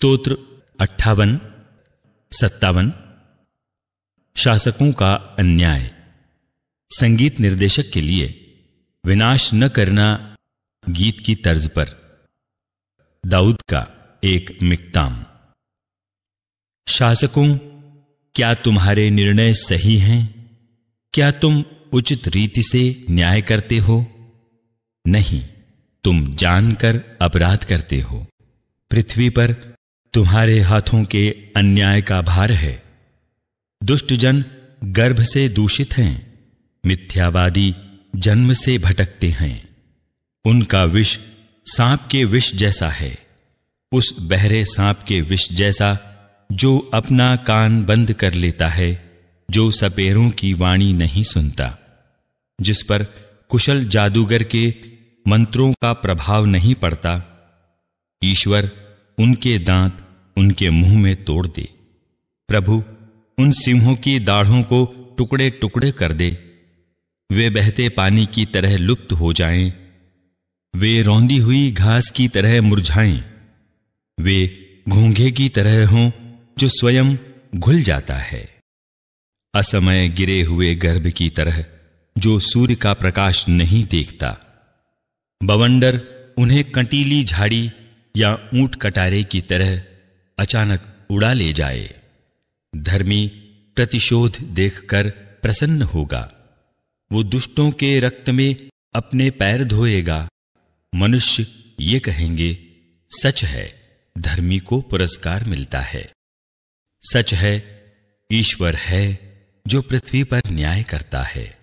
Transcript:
स्तोत्र अट्ठावन सत्तावन शासकों का अन्याय संगीत निर्देशक के लिए विनाश न करना गीत की तर्ज पर दाऊद का एक मिकताम शासकों क्या तुम्हारे निर्णय सही हैं क्या तुम उचित रीति से न्याय करते हो नहीं तुम जानकर अपराध करते हो पृथ्वी पर तुम्हारे हाथों के अन्याय का भार है दुष्ट जन गर्भ से दूषित हैं मिथ्यावादी जन्म से भटकते हैं उनका विष सांप के विष जैसा है उस बहरे सांप के विष जैसा जो अपना कान बंद कर लेता है जो सपेरों की वाणी नहीं सुनता जिस पर कुशल जादूगर के मंत्रों का प्रभाव नहीं पड़ता ईश्वर उनके दांत उनके मुंह में तोड़ दे प्रभु उन सिंहों की दाढ़ों को टुकड़े टुकड़े कर दे वे बहते पानी की तरह लुप्त हो जाएं, वे रौंदी हुई घास की तरह मुरझाएं, वे घोंघे की तरह हों जो स्वयं घुल जाता है असमय गिरे हुए गर्भ की तरह जो सूर्य का प्रकाश नहीं देखता बवंडर उन्हें कंटीली झाड़ी या ऊंट कटारे की तरह अचानक उड़ा ले जाए धर्मी प्रतिशोध देखकर प्रसन्न होगा वो दुष्टों के रक्त में अपने पैर धोएगा मनुष्य ये कहेंगे सच है धर्मी को पुरस्कार मिलता है सच है ईश्वर है जो पृथ्वी पर न्याय करता है